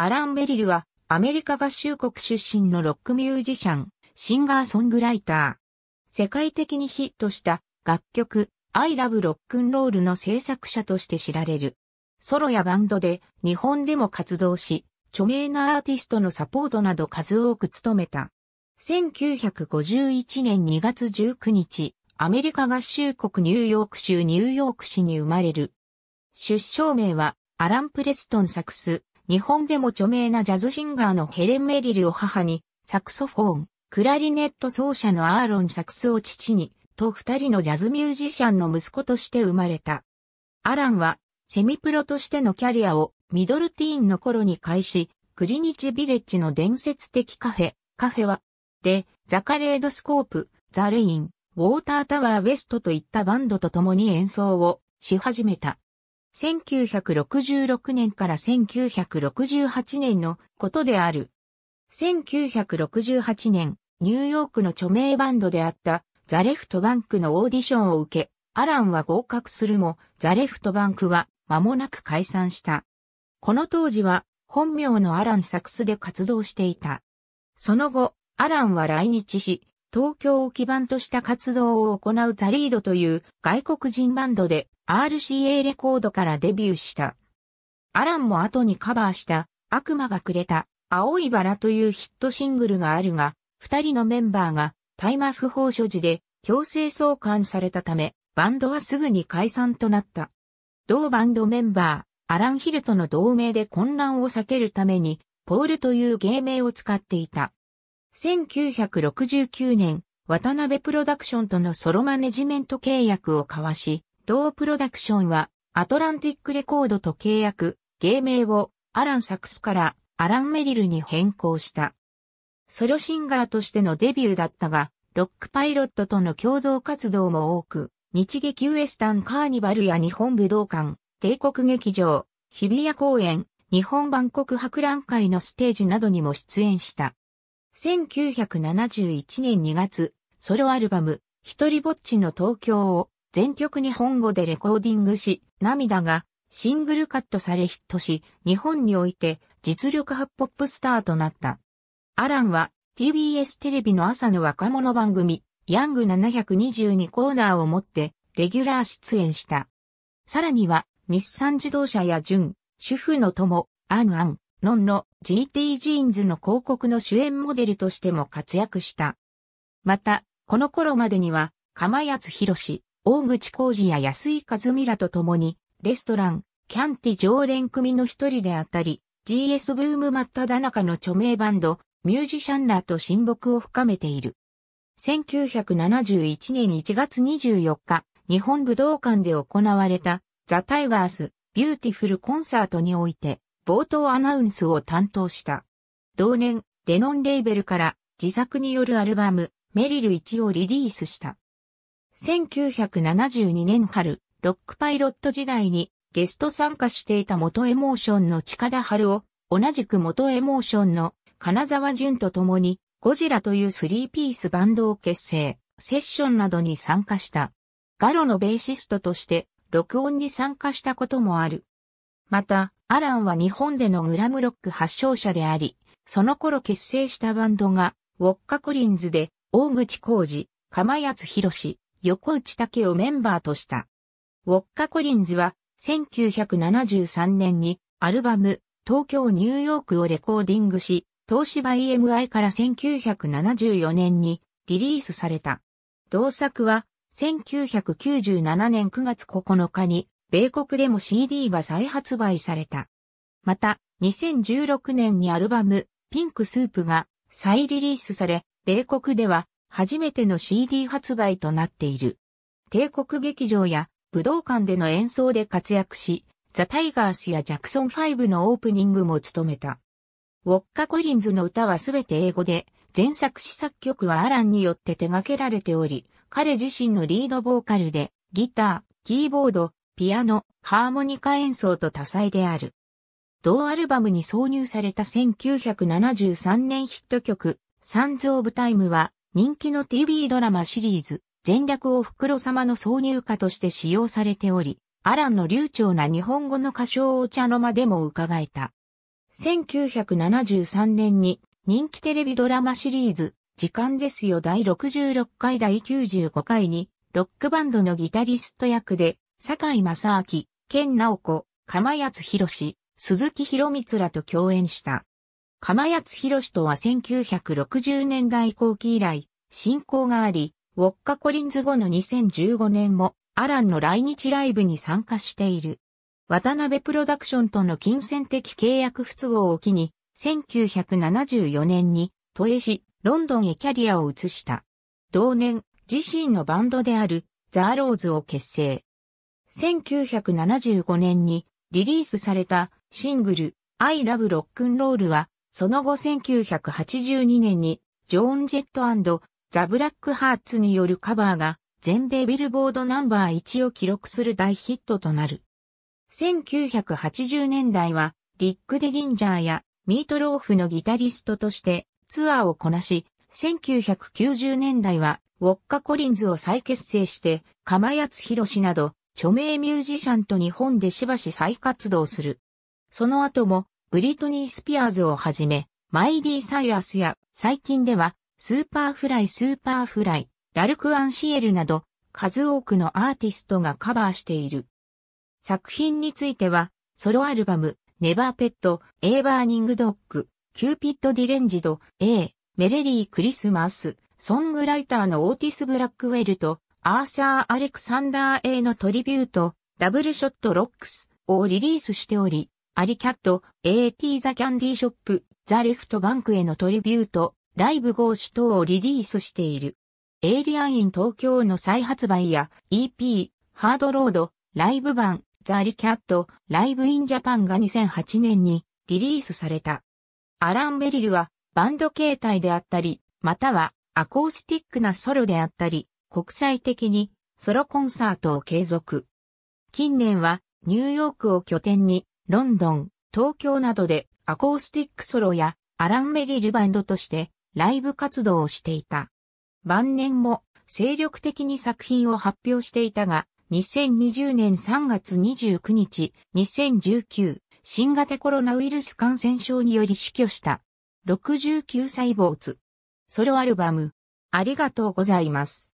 アラン・ベリルは、アメリカ合衆国出身のロックミュージシャン、シンガーソングライター。世界的にヒットした楽曲、I Love Rock and Roll の制作者として知られる。ソロやバンドで日本でも活動し、著名なアーティストのサポートなど数多く務めた。1951年2月19日、アメリカ合衆国ニューヨーク州ニューヨーク市に生まれる。出生名はアラン・プレストンサクス、日本でも著名なジャズシンガーのヘレン・メリルを母に、サクソフォーン、クラリネット奏者のアーロン・サクスを父に、と二人のジャズミュージシャンの息子として生まれた。アランは、セミプロとしてのキャリアをミドルティーンの頃に開始、クリニチビレッジの伝説的カフェ、カフェは、で、ザカレードスコープ、ザレイン、ウォータータワーウェストといったバンドと共に演奏をし始めた。1966年から1968年のことである。1968年、ニューヨークの著名バンドであったザ・レフトバンクのオーディションを受け、アランは合格するも、ザ・レフトバンクは間もなく解散した。この当時は本名のアラン・サクスで活動していた。その後、アランは来日し、東京を基盤とした活動を行うザ・リードという外国人バンドで RCA レコードからデビューした。アランも後にカバーした悪魔がくれた青いバラというヒットシングルがあるが、二人のメンバーが大麻不法所持で強制送還されたため、バンドはすぐに解散となった。同バンドメンバー、アランヒルとの同盟で混乱を避けるために、ポールという芸名を使っていた。1969年、渡辺プロダクションとのソロマネジメント契約を交わし、同プロダクションは、アトランティックレコードと契約、芸名をアラン・サクスからアラン・メリルに変更した。ソロシンガーとしてのデビューだったが、ロックパイロットとの共同活動も多く、日劇ウエスタンカーニバルや日本武道館、帝国劇場、日比谷公園、日本万国博覧会のステージなどにも出演した。1971年2月、ソロアルバム、一人ぼっちの東京を全曲日本語でレコーディングし、涙がシングルカットされヒットし、日本において実力派ポップスターとなった。アランは TBS テレビの朝の若者番組、ヤング722コーナーをもって、レギュラー出演した。さらには、日産自動車や純、主婦の友、アンアン、ノンの GT ジーンズの広告の主演モデルとしても活躍した。また、この頃までには、釜安博士、大口浩二や安井和美らと共に、レストラン、キャンティ常連組の一人であったり、GS ブーム真っ只中の著名バンド、ミュージシャンらと親睦を深めている。1971年1月24日、日本武道館で行われた、ザ・タイガース、ビューティフルコンサートにおいて、冒頭アナウンスを担当した。同年、デノンレーベルから自作によるアルバム、メリル1をリリースした。1972年春、ロックパイロット時代にゲスト参加していた元エモーションの近田春を、同じく元エモーションの金沢淳と共にゴジラというスリーピースバンドを結成、セッションなどに参加した。ガロのベーシストとして録音に参加したこともある。また、アランは日本でのグラムロック発祥者であり、その頃結成したバンドが、ウォッカ・コリンズで、大口浩二、釜安博士、横内武をメンバーとした。ウォッカ・コリンズは1973年にアルバム東京ニューヨークをレコーディングし、東芝 EMI から1974年にリリースされた。同作は1997年9月9日に米国でも CD が再発売された。また、2016年にアルバムピンクスープが再リリースされ、米国では初めての CD 発売となっている。帝国劇場や武道館での演奏で活躍し、ザ・タイガースやジャクソン5のオープニングも務めた。ウォッカ・コリンズの歌はすべて英語で、前作詞作曲はアランによって手掛けられており、彼自身のリードボーカルで、ギター、キーボード、ピアノ、ハーモニカ演奏と多彩である。同アルバムに挿入された1973年ヒット曲、サンズ・オブ・タイムは、人気の TV ドラマシリーズ、全略を袋様の挿入歌として使用されており、アランの流暢な日本語の歌唱を茶の間でも伺えた。1973年に人気テレビドラマシリーズ、時間ですよ第66回第95回に、ロックバンドのギタリスト役で、坂井正明、健直子、釜安博士、鈴木博光らと共演した。鎌谷博士とは1960年代後期以来、進行があり、ウォッカ・コリンズ後の2015年も、アランの来日ライブに参加している。渡辺プロダクションとの金銭的契約不都合を機に、1974年に、都営市、ロンドンへキャリアを移した。同年、自身のバンドである、ザ・ローズを結成。1975年にリリースされたシングル I Love Rock ー n Roll はその後1982年に、ジョーン・ジェットザ・ブラック・ハーツによるカバーが、全米ビルボードナンバー1を記録する大ヒットとなる。1980年代は、リック・デ・ギンジャーやミートローフのギタリストとしてツアーをこなし、1990年代はウォッカ・コリンズを再結成して、釜谷津博士など著名ミュージシャンと日本でしばし再活動する。その後もブリトニー・スピアーズをはじめ、マイリー・サイラスや、最近では、スーパーフライ・スーパーフライ、ラルク・アンシエルなど、数多くのアーティストがカバーしている。作品については、ソロアルバム、ネバーペット、エーバーニングドッグ、キューピッド・ディレンジド、A、メレィー・クリスマス、ソングライターのオーティス・ブラックウェルと、アーサー・アレクサンダー A のトリビュート、ダブルショット・ロックスをリリースしており、アリキャット、AT ザキャンディショップ、ザレフトバンクへのトリビュート、ライブ号誌等をリリースしている。エイリアンイン東京の再発売や EP、ハードロード、ライブ版、ザ・リキャット、ライブ・イン・ジャパンが2008年にリリースされた。アラン・ベリルはバンド形態であったり、またはアコースティックなソロであったり、国際的にソロコンサートを継続。近年はニューヨークを拠点にロンドン、東京などでアコースティックソロやアラン・メリルバンドとしてライブ活動をしていた。晩年も精力的に作品を発表していたが、2020年3月29日、2019、新型コロナウイルス感染症により死去した。69歳坊主。ソロアルバム、ありがとうございます。